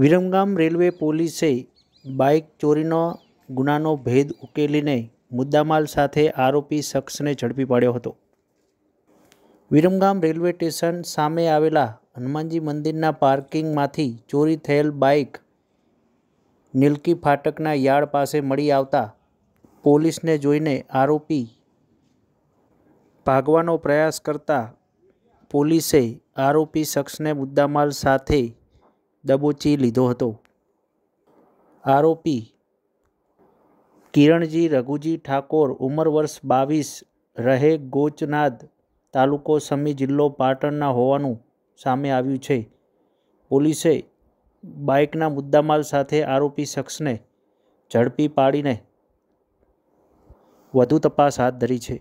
Viramgam railway પોલીસે bike ચોરીનો ગુનાનો ભેદ ઉકેલીને મુદ્દામાલ સાથે આરોપી શખ્સને ઝડપી પાડ્યો હતો વિરમગામ રેલવે સ્ટેશન સામે આવેલા હનુમાનજી મંદિરના પાર્કિંગમાંથી ચોરી થયેલ બાઇક નીલકી ફાટકના યાર્ડ પાસે મળી આવતા પોલીસને જોઈને આરોપી ભાગવાનો પ્રયાસ કરતા પોલીસે આરોપી શખ્સને મુદ્દામાલ સાથે દબોચી લીધો હતો આરોપી કિરણજી રઘુજી ઠાકોર ઉંમર વર્ષ બાવીસ રહે ગોચનાદ તાલુકો સમી જિલ્લો પાટણના હોવાનું સામે આવ્યું છે પોલીસે બાઇકના મુદ્દામાલ સાથે આરોપી શખ્સને ઝડપી પાડીને વધુ તપાસ હાથ ધરી છે